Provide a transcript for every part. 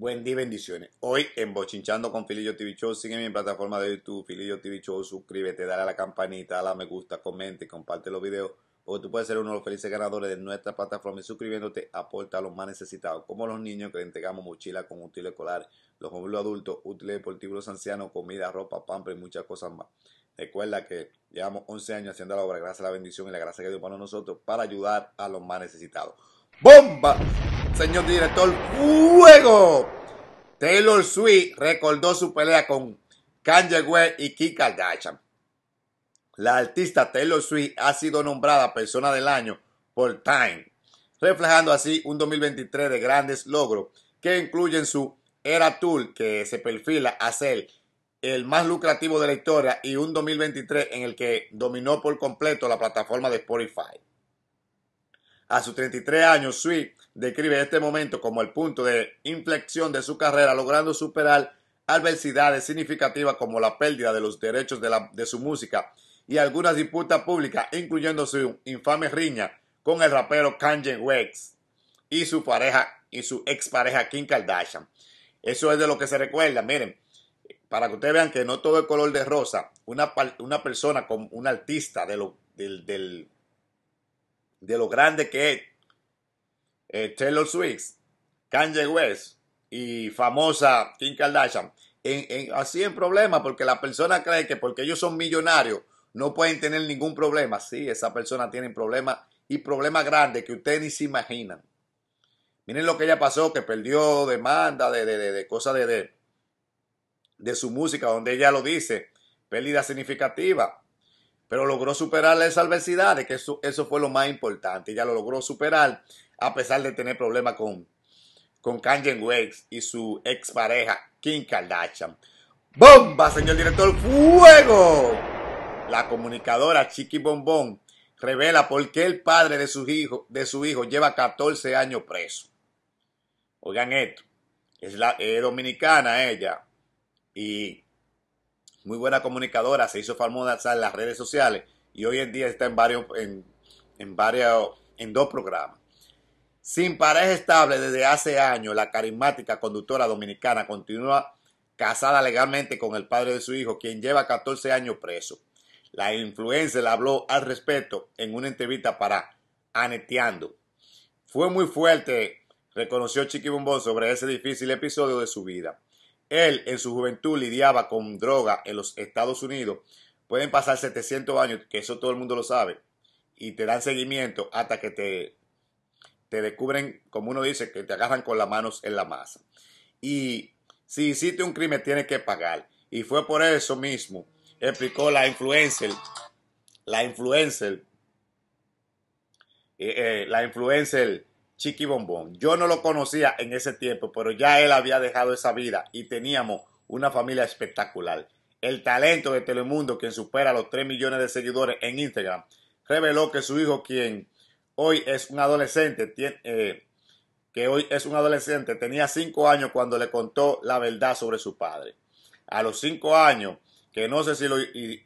Buen día bendiciones. Hoy en Bochinchando con Filillo TV Show, sigue en mi plataforma de YouTube, Filillo TV Show, suscríbete, dale a la campanita, dale a me gusta, comente, y comparte los videos, porque tú puedes ser uno de los felices ganadores de nuestra plataforma y suscribiéndote aporta a los más necesitados, como los niños que le entregamos mochilas con útiles escolares, los jóvenes adultos, útiles deportivos los ancianos, comida, ropa, pampa y muchas cosas más. Recuerda que llevamos 11 años haciendo la obra gracias a la bendición y la gracia que Dios pone a nosotros para ayudar a los más necesitados. ¡Bomba! Señor director, ¡fuego! Taylor Swift recordó su pelea con Kanye West y Kim Kardashian. La artista Taylor Swift ha sido nombrada persona del año por Time, reflejando así un 2023 de grandes logros que incluyen su Era Tour, que se perfila a ser el más lucrativo de la historia, y un 2023 en el que dominó por completo la plataforma de Spotify. A sus 33 años, Sui describe este momento como el punto de inflexión de su carrera, logrando superar adversidades significativas como la pérdida de los derechos de, su música y algunas disputas públicas, incluyendo su infame riña con el rapero Kanye West y su pareja y su expareja Kim Kardashian. Eso es de lo que se recuerda. Miren, para que ustedes vean que no todo es color de rosa, una, persona como un artista del de lo grande que es eh, Taylor Swift, Kanye West y famosa Kim Kardashian, en, así en problemas, porque la persona cree que porque ellos son millonarios no pueden tener ningún problema. Sí, esa persona tiene problemas y problemas grandes que ustedes ni se imaginan. Miren lo que ella pasó, que perdió demanda de, de, de, cosas de, de, de su música, donde ella lo dice, pérdida significativa pero logró superar esa adversidad, que eso, fue lo más importante. Ya lo logró superar a pesar de tener problemas con, con Kanye West y su expareja Kim Kardashian. ¡Bomba, señor director! ¡Fuego! La comunicadora Chiqui Bombón revela por qué el padre de su, hijo, de su hijo lleva 14 años preso. Oigan esto. Es, la, es dominicana ella. Y muy buena comunicadora, se hizo famosa en las redes sociales y hoy en día está en varios, en, varios, en dos programas. Sin pareja estable desde hace años, la carismática conductora dominicana continúa casada legalmente con el padre de su hijo, quien lleva 14 años preso. La influencer habló al respecto en una entrevista para Aneteando. Fue muy fuerte, reconoció Chiqui Bombón sobre ese difícil episodio de su vida. Él en su juventud lidiaba con droga en los Estados Unidos. Pueden pasar 700 años, que eso todo el mundo lo sabe, y te dan seguimiento hasta que te, te descubren, como uno dice, que te agarran con las manos en la masa. Y si hiciste un crimen, tienes que pagar. Y fue por eso mismo, explicó la influencer, la influencer, eh, eh, la influencer Chiqui Bombón. Yo no lo conocía en ese tiempo, pero ya él había dejado esa vida y teníamos una familia espectacular. El talento de Telemundo, quien supera los 3 millones de seguidores en Instagram, reveló que su hijo, quien hoy es un adolescente, eh, que hoy es un adolescente, tenía 5 años cuando le contó la verdad sobre su padre. A los 5 años, que no sé si lo,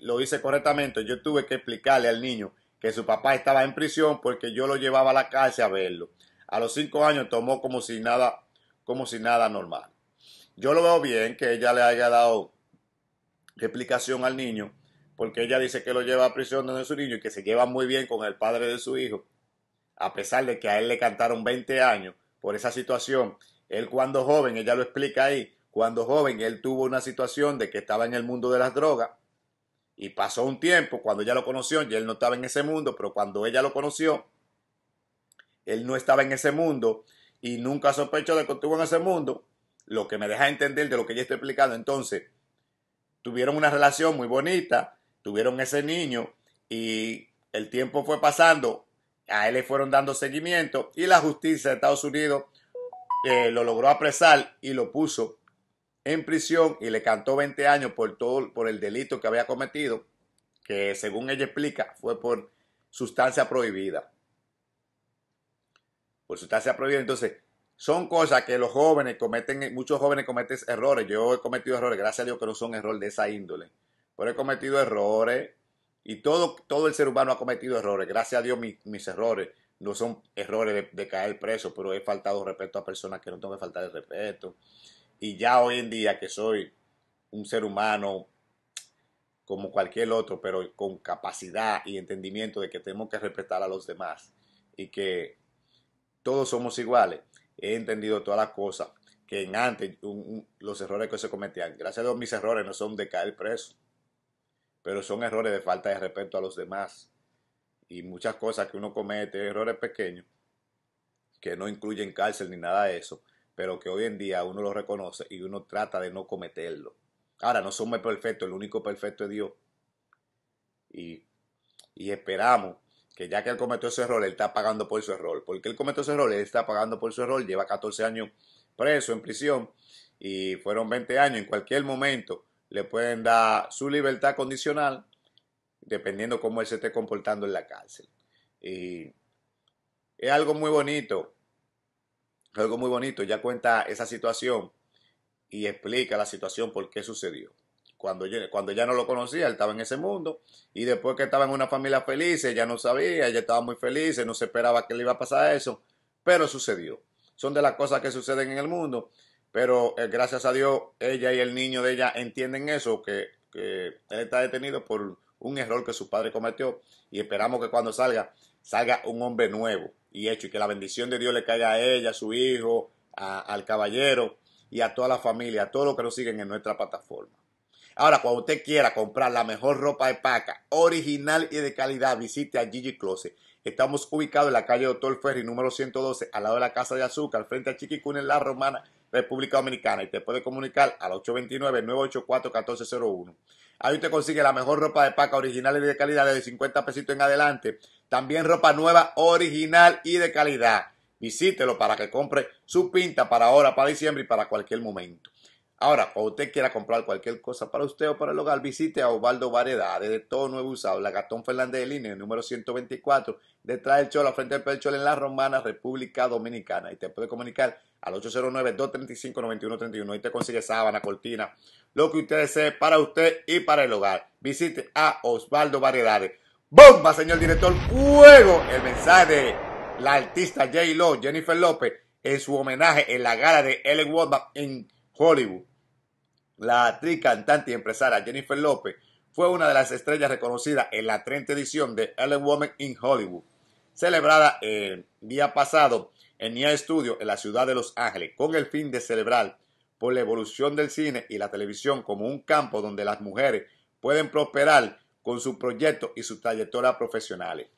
lo hice correctamente, yo tuve que explicarle al niño que su papá estaba en prisión porque yo lo llevaba a la cárcel a verlo a los cinco años tomó como si nada, como si nada normal. Yo lo veo bien que ella le haya dado explicación al niño, porque ella dice que lo lleva a prisión donde su niño y que se lleva muy bien con el padre de su hijo, a pesar de que a él le cantaron 20 años por esa situación. Él cuando joven, ella lo explica ahí, cuando joven él tuvo una situación de que estaba en el mundo de las drogas y pasó un tiempo cuando ella lo conoció, y él no estaba en ese mundo, pero cuando ella lo conoció, él no estaba en ese mundo y nunca sospechó de que estuvo en ese mundo, lo que me deja entender de lo que ella estoy explicando. Entonces, tuvieron una relación muy bonita, tuvieron ese niño y el tiempo fue pasando, a él le fueron dando seguimiento y la justicia de Estados Unidos eh, lo logró apresar y lo puso en prisión y le cantó 20 años por todo por el delito que había cometido, que según ella explica fue por sustancia prohibida se pues ha prohibido Entonces, son cosas que los jóvenes cometen, muchos jóvenes cometen errores. Yo he cometido errores, gracias a Dios que no son errores de esa índole, pero he cometido errores y todo, todo el ser humano ha cometido errores. Gracias a Dios mis errores no son errores de, caer preso, pero he faltado respeto a personas que no tengo que faltar el respeto. Y ya hoy en día que soy un ser humano como cualquier otro, pero con capacidad y entendimiento de que tenemos que respetar a los demás y que todos somos iguales. He entendido todas las cosas que en antes los errores que se cometían. Gracias a Dios mis errores no son de caer preso, pero son errores de falta de respeto a los demás. Y muchas cosas que uno comete, errores pequeños, que no incluyen cárcel ni nada de eso, pero que hoy en día uno lo reconoce y uno trata de no cometerlo. Ahora, no somos perfectos, el único perfecto es Dios. y esperamos que ya que él cometió ese error, él está pagando por su error. Porque él cometió ese error, él está pagando por su error, lleva 14 años preso en prisión y fueron 20 años. En cualquier momento le pueden dar su libertad condicional, dependiendo cómo él se esté comportando en la cárcel. Y es algo muy bonito, algo muy bonito, ya cuenta esa situación y explica la situación por qué sucedió. Cuando, ella no lo conocía, él estaba en ese mundo. Y después que estaba en una familia feliz, ella no sabía, ella estaba muy feliz, no se esperaba que le iba a pasar eso. Pero sucedió. Son de las cosas que suceden en el mundo. Pero eh, gracias a Dios, ella y el niño de ella entienden eso, que, él está detenido por un error que su padre cometió. Y esperamos que cuando salga, salga un hombre nuevo y hecho. Y que la bendición de Dios le caiga a ella, a su hijo, al caballero y a toda la familia, a todos los que nos siguen en nuestra plataforma. Ahora, cuando usted quiera comprar la mejor ropa de paca, original y de calidad, visite a Gigi Closet. Estamos ubicados en la calle Doctor Ferry, número 112, al lado de la Casa de Azúcar, frente a Chiquicún en La Romana, República Dominicana. Y te puede comunicar al 829-984-1401. Ahí usted consigue la mejor ropa de paca original y de calidad desde 50 pesitos en adelante. También ropa nueva, original y de calidad. Visítelo para que compre su pinta para ahora, para diciembre y para cualquier momento. Ahora, o usted quiera comprar cualquier cosa para usted o para el hogar, visite a Osvaldo Variedades de todo nuevo usado, la Gatón Fernández de Línea, número 124, detrás del Chola, frente al Perchol en La Romana, República Dominicana. Y te puede comunicar al 809-235-9131 y te consigue sábana, cortina, lo que usted desee para usted y para el hogar. Visite a Osvaldo Variedades. ¡Bomba, señor director! ¡Juego! El mensaje de la artista J. Lo, Jennifer López, en su homenaje en la gala de Ellen Woodman en Hollywood. La actriz, cantante y empresaria Jennifer López fue una de las estrellas reconocidas en la 30 edición de Ellen Woman in Hollywood, celebrada el eh, día pasado en NIA Studio en la ciudad de Los Ángeles, con el fin de celebrar por la evolución del cine y la televisión como un campo donde las mujeres pueden prosperar con sus proyectos y sus trayectorias profesionales.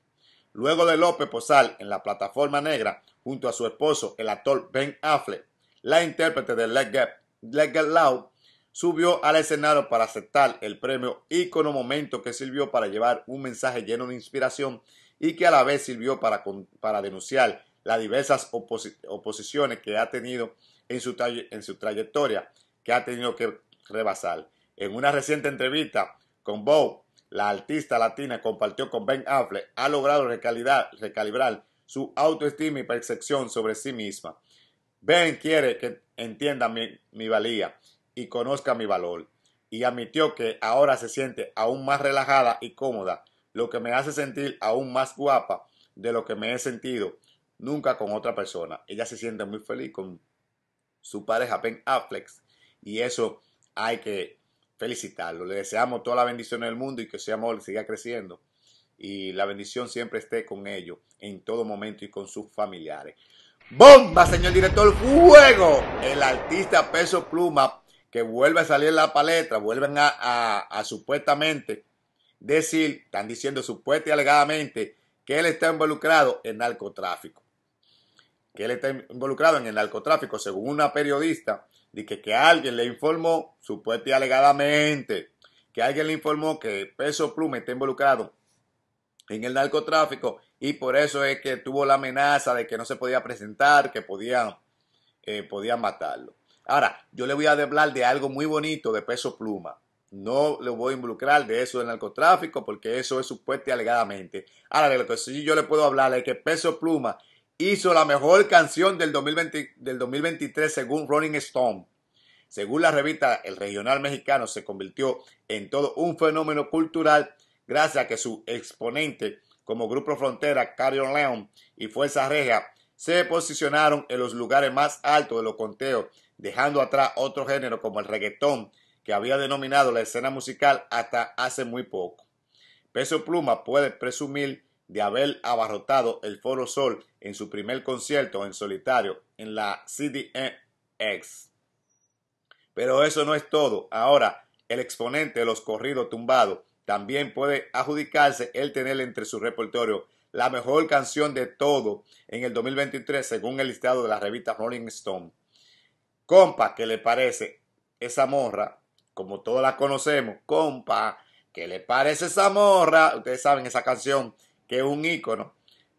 Luego de López posar en la plataforma negra junto a su esposo, el actor Ben Affleck, la intérprete de Let Gap Gallau subió al escenario para aceptar el premio icono momento que sirvió para llevar un mensaje lleno de inspiración y que a la vez sirvió para, denunciar las diversas oposiciones que ha tenido en su, trayectoria, que ha tenido que rebasar. En una reciente entrevista con Bow, la artista latina compartió con Ben Affleck, ha logrado recalibrar su autoestima y percepción sobre sí misma. Ben quiere que entienda mi, valía y conozca mi valor. Y admitió que ahora se siente aún más relajada y cómoda, lo que me hace sentir aún más guapa de lo que me he sentido nunca con otra persona. Ella se siente muy feliz con su pareja Ben Affleck y eso hay que felicitarlo. Le deseamos toda la bendición del mundo y que ese amor siga creciendo y la bendición siempre esté con ellos en todo momento y con sus familiares. Bomba, señor director, juego. El artista Peso Pluma, que vuelve a salir la paleta, vuelven a, supuestamente decir, están diciendo supuestamente y alegadamente, que él está involucrado en narcotráfico. Que él está involucrado en el narcotráfico, según una periodista, dice que alguien le informó, supuestamente y alegadamente, que alguien le informó que Peso Pluma está involucrado en el narcotráfico y por eso es que tuvo la amenaza de que no se podía presentar, que podían, eh, matarlo. Ahora, yo le voy a hablar de algo muy bonito de peso pluma. No le voy a involucrar de eso del narcotráfico porque eso es supuesto alegadamente. Ahora, de lo que sí yo le puedo hablar de que peso pluma hizo la mejor canción del, 2020, del 2023 según Rolling Stone. Según la revista, el regional mexicano se convirtió en todo un fenómeno cultural gracias a que su exponente como Grupo Frontera, Carrion León y Fuerza Regia se posicionaron en los lugares más altos de los conteos, dejando atrás otro género como el reggaetón, que había denominado la escena musical hasta hace muy poco. Peso Pluma puede presumir de haber abarrotado el Foro Sol en su primer concierto en solitario en la CDMX. Pero eso no es todo. Ahora, el exponente de los corridos tumbados también puede adjudicarse el tener entre su repertorio la mejor canción de todo en el 2023 según el listado de la revista Rolling Stone. Compa, ¿qué le parece esa morra? Como todos la conocemos, compa, ¿qué le parece esa morra? Ustedes saben esa canción que es un ícono.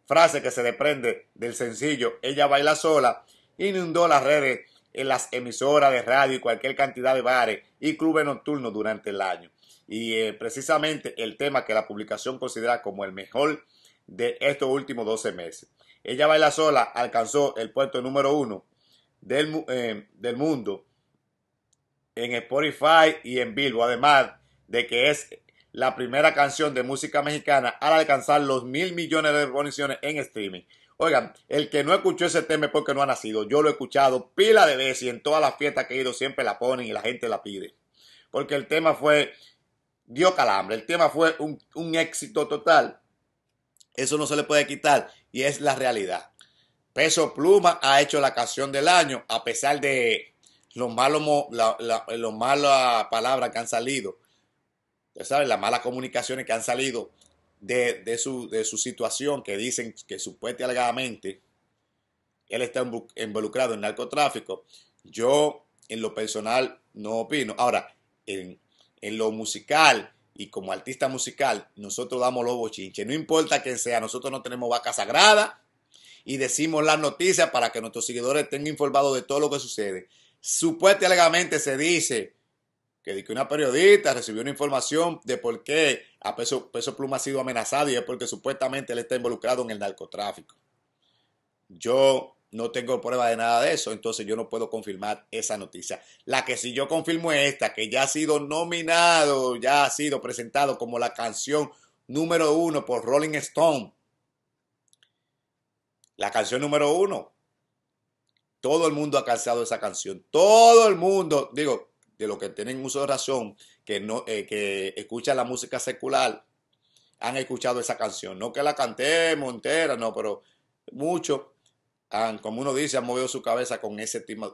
Frase que se desprende del sencillo Ella baila sola, inundó las redes en las emisoras de radio y cualquier cantidad de bares y clubes nocturnos durante el año. Y eh, precisamente el tema que la publicación considera como el mejor de estos últimos 12 meses. Ella baila sola, alcanzó el puesto número uno del, eh, mundo en Spotify y en Bilbo. Además de que es la primera canción de música mexicana al alcanzar los mil millones de reproducciones en streaming. Oigan, el que no escuchó ese tema es porque no ha nacido. Yo lo he escuchado pila de veces y en todas las fiestas que he ido siempre la ponen y la gente la pide. Porque el tema fue dio calambre. El tema fue un, éxito total. Eso no se le puede quitar y es la realidad. Peso Pluma ha hecho la canción del año a pesar de los malos, la, malas palabras que han salido. ya saben, las malas comunicaciones que han salido de, de, su, de su situación, que dicen que supuestamente él está involucrado en narcotráfico. Yo, en lo personal, no opino. Ahora, en, en lo musical y como artista musical, nosotros damos los bochinches. No importa quién sea, nosotros no tenemos vaca sagrada y decimos las noticias para que nuestros seguidores estén informados de todo lo que sucede. Supuestamente se dice que una periodista recibió una información de por qué a Peso, Peso Pluma ha sido amenazado y es porque supuestamente él está involucrado en el narcotráfico. Yo no tengo prueba de nada de eso, entonces yo no puedo confirmar esa noticia. La que si yo confirmo es esta, que ya ha sido nominado, ya ha sido presentado como la canción número uno por Rolling Stone. La canción número uno. Todo el mundo ha cansado esa canción. Todo el mundo, digo, de los que tienen uso de razón, que, no, eh, que escuchan la música secular, han escuchado esa canción. No que la cantemos entera, no, pero mucho Ah, como uno dice, han movido su cabeza con ese, tipo,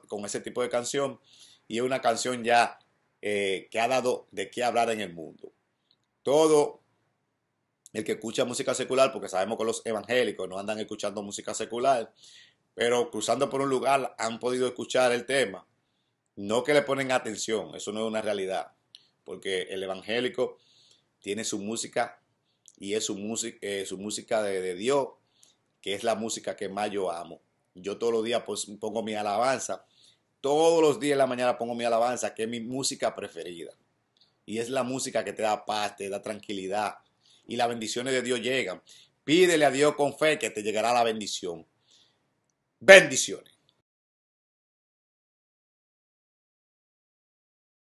de canción y es una canción ya eh, que ha dado de qué hablar en el mundo. Todo el que escucha música secular, porque sabemos que los evangélicos no andan escuchando música secular, pero cruzando por un lugar han podido escuchar el tema. No que le ponen atención, eso no es una realidad, porque el evangélico tiene su música y es su, música eh, de Dios que es la música que más yo amo. Yo todos los días pues, pongo mi alabanza, todos los días en la mañana pongo mi alabanza, que es mi música preferida. Y es la música que te da paz, te da tranquilidad. Y las bendiciones de Dios llegan. Pídele a Dios con fe que te llegará la bendición. Bendiciones.